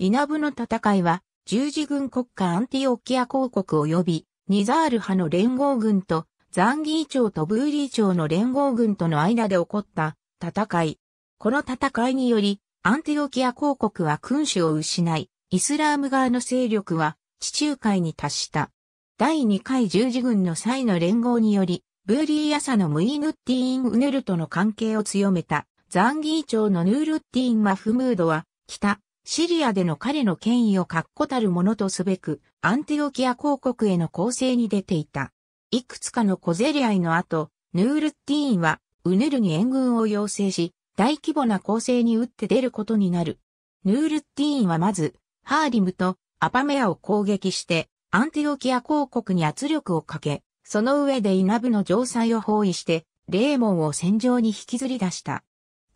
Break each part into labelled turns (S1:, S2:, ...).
S1: イナブの戦いは、十字軍国家アンティオキア公国及び、ニザール派の連合軍と、ザンギー朝とブーリー朝の連合軍との間で起こった戦い。この戦いにより、アンティオキア公国は君主を失い、イスラーム側の勢力は地中海に達した。第2回十字軍の際の連合により、ブーリー朝のムイヌッティーン・ウネルとの関係を強めた、ザンギー朝のヌールッティーン・マフムードは、北、シリアでの彼の権威を確固たるものとすべく、アンテオキア公国への攻勢に出ていた。いくつかの小競り合いの後、ヌールッティーンは、ウネルに援軍を要請し、大規模な攻勢に打って出ることになる。ヌールッティーンはまず、ハーリムとアパメアを攻撃して、アンテオキア公国に圧力をかけ、その上でイナブの城塞を包囲して、レーモンを戦場に引きずり出した。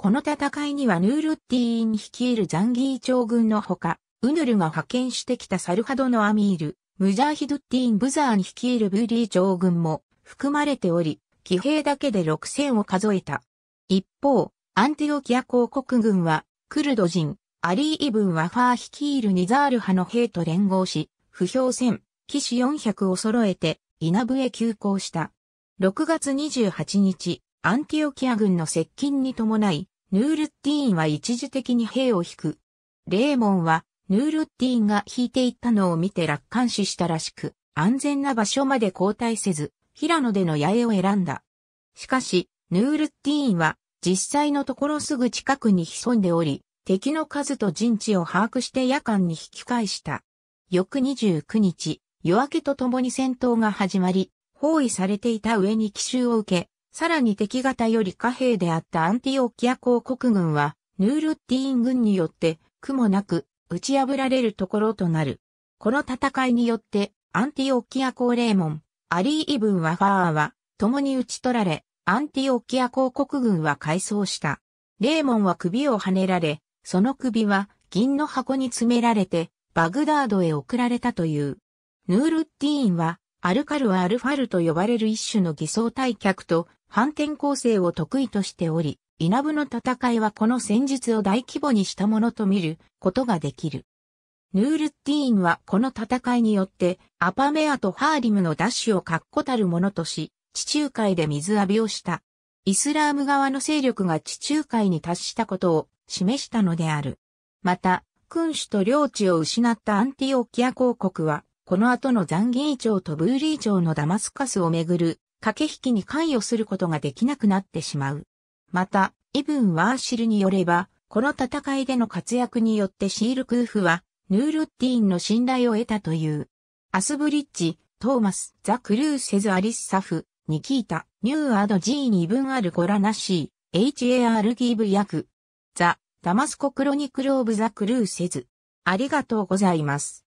S1: この戦いにはヌールッティーン率いるザンギー長軍のほか、ウヌルが派遣してきたサルハドのアミール、ムジャーヒドッティーン・ブザーン率いるブーリー長軍も含まれており、騎兵だけで6000を数えた。一方、アンティオキア公国軍は、クルド人、アリー・イブン・ワファー率いるニザール派の兵と連合し、不評戦、騎士400を揃えて、稲部へ急行した。6月28日、アンティオキア軍の接近に伴い、ヌールッティーンは一時的に兵を引く。レーモンは、ヌールッティーンが引いていったのを見て楽観視したらしく、安全な場所まで交代せず、平野での野営を選んだ。しかし、ヌールッティーンは、実際のところすぐ近くに潜んでおり、敵の数と陣地を把握して夜間に引き返した。翌29日、夜明けとともに戦闘が始まり、包囲されていた上に奇襲を受け、さらに敵方より貨幣であったアンティオキア公国軍は、ヌールッティーン軍によって、苦もなく、打ち破られるところとなる。この戦いによって、アンティオキア公レーモン、アリー・イブン・ワファーは、共に打ち取られ、アンティオキア公国軍は改装した。レーモンは首をはねられ、その首は銀の箱に詰められて、バグダードへ送られたという。ヌールッティーンは、アルカルはアルファルと呼ばれる一種の偽装退却と反転攻勢を得意としており、稲部の戦いはこの戦術を大規模にしたものと見ることができる。ヌールッティーンはこの戦いによってアパメアとハーリムの奪取を確固たるものとし、地中海で水浴びをした。イスラーム側の勢力が地中海に達したことを示したのである。また、君主と領地を失ったアンティオキア公国は、この後のザンギー朝とブーリー朝のダマスカスをめぐる駆け引きに関与することができなくなってしまう。また、イブン・ワーシルによれば、この戦いでの活躍によってシールクーフは、ヌールッティーンの信頼を得たという。アスブリッジ、トーマス、ザ・クルーセズ・アリス・サフ、ニキータ、ニューアードジーイブン・あるゴラナシー、HAR ギーブ役、ザ・ダマスコ・クロニクル・オブ・ザ・クルーセズ。ありがとうございます。